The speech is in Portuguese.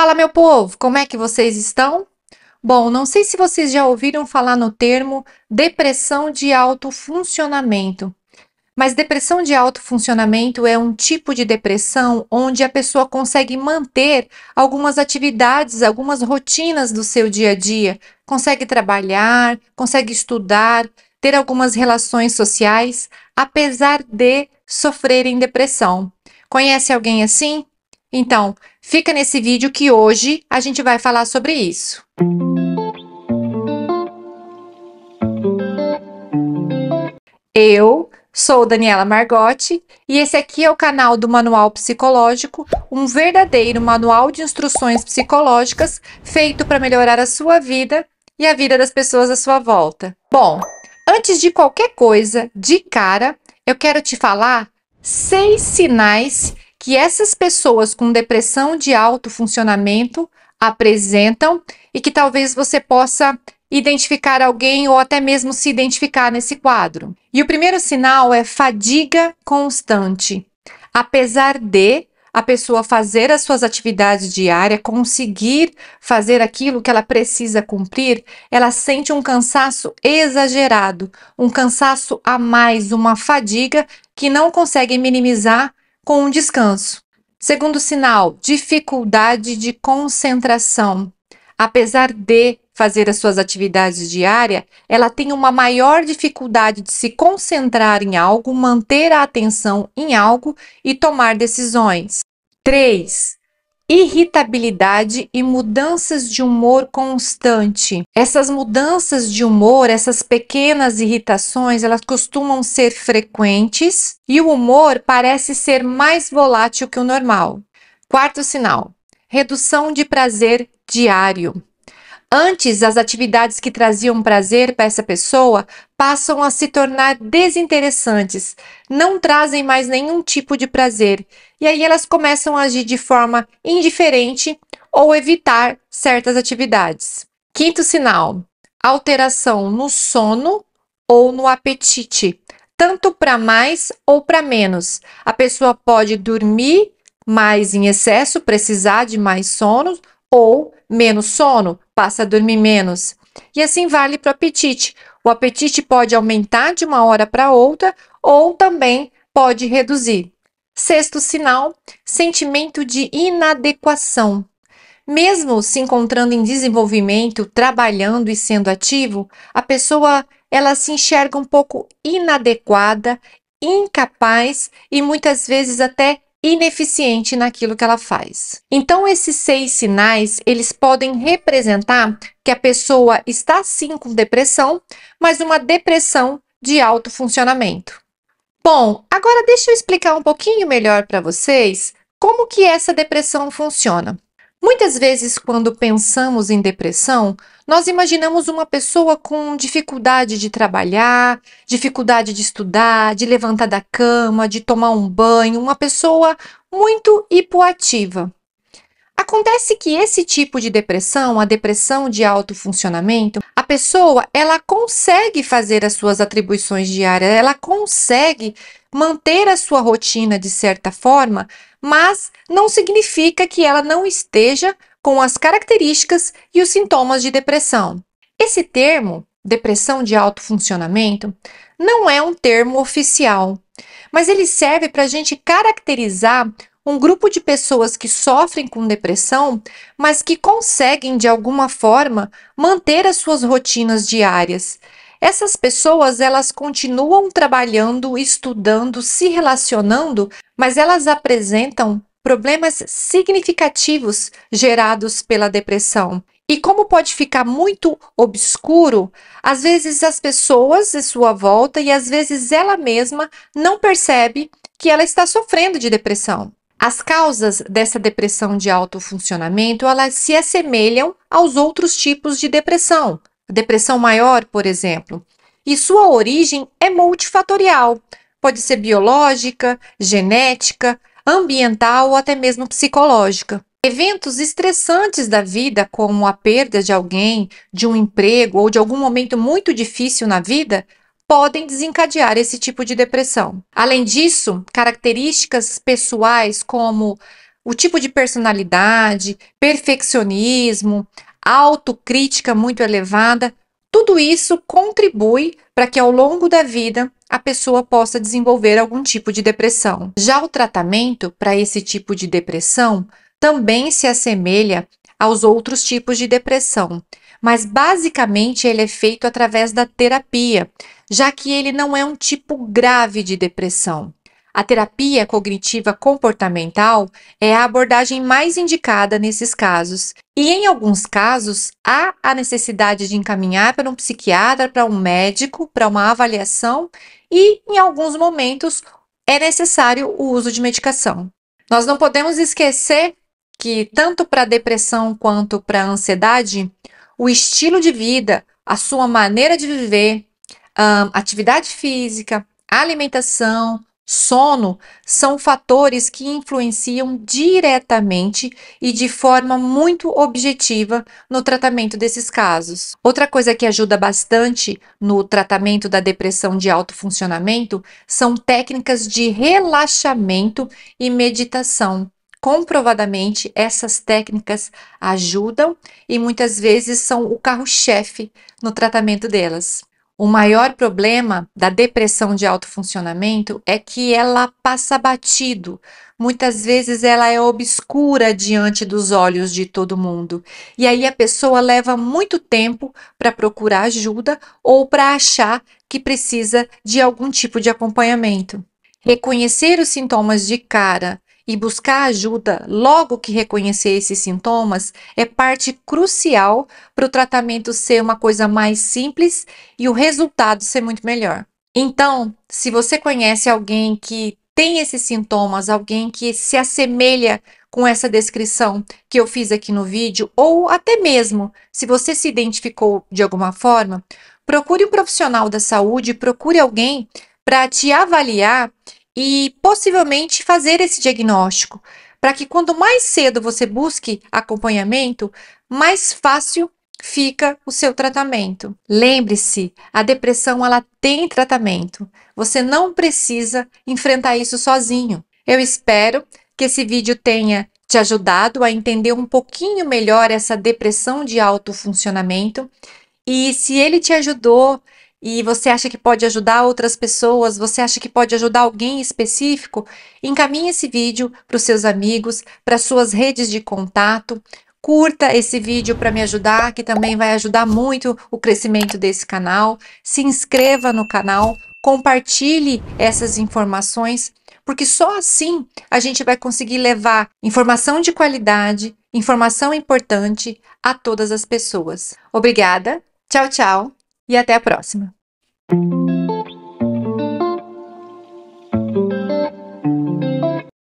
Fala, meu povo, como é que vocês estão? Bom, não sei se vocês já ouviram falar no termo depressão de alto funcionamento. Mas depressão de alto funcionamento é um tipo de depressão onde a pessoa consegue manter algumas atividades, algumas rotinas do seu dia a dia, consegue trabalhar, consegue estudar, ter algumas relações sociais, apesar de sofrerem depressão. Conhece alguém assim? Então, fica nesse vídeo que hoje a gente vai falar sobre isso. Eu sou Daniela Margotti e esse aqui é o canal do Manual Psicológico, um verdadeiro manual de instruções psicológicas feito para melhorar a sua vida e a vida das pessoas à sua volta. Bom, antes de qualquer coisa, de cara, eu quero te falar seis sinais que essas pessoas com depressão de alto funcionamento apresentam e que talvez você possa identificar alguém ou até mesmo se identificar nesse quadro. E o primeiro sinal é fadiga constante. Apesar de a pessoa fazer as suas atividades diárias, conseguir fazer aquilo que ela precisa cumprir, ela sente um cansaço exagerado, um cansaço a mais, uma fadiga que não consegue minimizar com um descanso. Segundo sinal, dificuldade de concentração. Apesar de fazer as suas atividades diárias, ela tem uma maior dificuldade de se concentrar em algo, manter a atenção em algo e tomar decisões. 3 irritabilidade e mudanças de humor constante. Essas mudanças de humor, essas pequenas irritações, elas costumam ser frequentes e o humor parece ser mais volátil que o normal. Quarto sinal: redução de prazer diário. Antes, as atividades que traziam prazer para essa pessoa passam a se tornar desinteressantes, não trazem mais nenhum tipo de prazer, e aí elas começam a agir de forma indiferente ou evitar certas atividades. Quinto sinal: alteração no sono ou no apetite, tanto para mais ou para menos. A pessoa pode dormir mais em excesso, precisar de mais sono ou menos sono, passa a dormir menos. E assim vale para o apetite. O apetite pode aumentar de uma hora para outra ou também pode reduzir. Sexto sinal, sentimento de inadequação. Mesmo se encontrando em desenvolvimento, trabalhando e sendo ativo, a pessoa ela se enxerga um pouco inadequada, incapaz e muitas vezes até ineficiente naquilo que ela faz. Então esses seis sinais, eles podem representar que a pessoa está sim com depressão, mas uma depressão de alto funcionamento. Bom, agora deixa eu explicar um pouquinho melhor para vocês como que essa depressão funciona. Muitas vezes quando pensamos em depressão, nós imaginamos uma pessoa com dificuldade de trabalhar, dificuldade de estudar, de levantar da cama, de tomar um banho, uma pessoa muito hipoativa. Acontece que esse tipo de depressão, a depressão de alto funcionamento, a pessoa ela consegue fazer as suas atribuições diárias, ela consegue manter a sua rotina de certa forma, mas não significa que ela não esteja com as características e os sintomas de depressão. Esse termo, depressão de alto funcionamento, não é um termo oficial, mas ele serve para a gente caracterizar um grupo de pessoas que sofrem com depressão, mas que conseguem de alguma forma manter as suas rotinas diárias. Essas pessoas, elas continuam trabalhando, estudando, se relacionando, mas elas apresentam problemas significativos gerados pela depressão. E como pode ficar muito obscuro, às vezes as pessoas em sua volta e às vezes ela mesma não percebe que ela está sofrendo de depressão. As causas dessa depressão de alto funcionamento, elas se assemelham aos outros tipos de depressão. Depressão maior, por exemplo. E sua origem é multifatorial. Pode ser biológica, genética, ambiental ou até mesmo psicológica. Eventos estressantes da vida, como a perda de alguém, de um emprego ou de algum momento muito difícil na vida, podem desencadear esse tipo de depressão. Além disso, características pessoais como o tipo de personalidade, perfeccionismo, autocrítica muito elevada tudo isso contribui para que ao longo da vida a pessoa possa desenvolver algum tipo de depressão. Já o tratamento para esse tipo de depressão também se assemelha aos outros tipos de depressão, mas basicamente ele é feito através da terapia, já que ele não é um tipo grave de depressão. A terapia cognitiva comportamental é a abordagem mais indicada nesses casos, e em alguns casos há a necessidade de encaminhar para um psiquiatra, para um médico, para uma avaliação, e em alguns momentos é necessário o uso de medicação. Nós não podemos esquecer que, tanto para depressão quanto para ansiedade, o estilo de vida, a sua maneira de viver, atividade física, alimentação, sono são fatores que influenciam diretamente e de forma muito objetiva no tratamento desses casos. Outra coisa que ajuda bastante no tratamento da depressão de alto funcionamento são técnicas de relaxamento e meditação. Comprovadamente, essas técnicas ajudam e muitas vezes são o carro-chefe no tratamento delas. O maior problema da depressão de alto funcionamento é que ela passa batido. Muitas vezes ela é obscura diante dos olhos de todo mundo. E aí a pessoa leva muito tempo para procurar ajuda ou para achar que precisa de algum tipo de acompanhamento. Reconhecer os sintomas de cara e buscar ajuda logo que reconhecer esses sintomas é parte crucial para o tratamento ser uma coisa mais simples e o resultado ser muito melhor. Então, se você conhece alguém que tem esses sintomas, alguém que se assemelha com essa descrição que eu fiz aqui no vídeo, ou até mesmo se você se identificou de alguma forma, procure um profissional da saúde, procure alguém para te avaliar e possivelmente fazer esse diagnóstico, para que quanto mais cedo você busque acompanhamento, mais fácil fica o seu tratamento. Lembre-se, a depressão ela tem tratamento. Você não precisa enfrentar isso sozinho. Eu espero que esse vídeo tenha te ajudado a entender um pouquinho melhor essa depressão de alto funcionamento. E se ele te ajudou, e você acha que pode ajudar outras pessoas, você acha que pode ajudar alguém específico, encaminhe esse vídeo para os seus amigos, para suas redes de contato. Curta esse vídeo para me ajudar, que também vai ajudar muito o crescimento desse canal. Se inscreva no canal, compartilhe essas informações, porque só assim a gente vai conseguir levar informação de qualidade, informação importante a todas as pessoas. Obrigada, tchau, tchau! e até a próxima!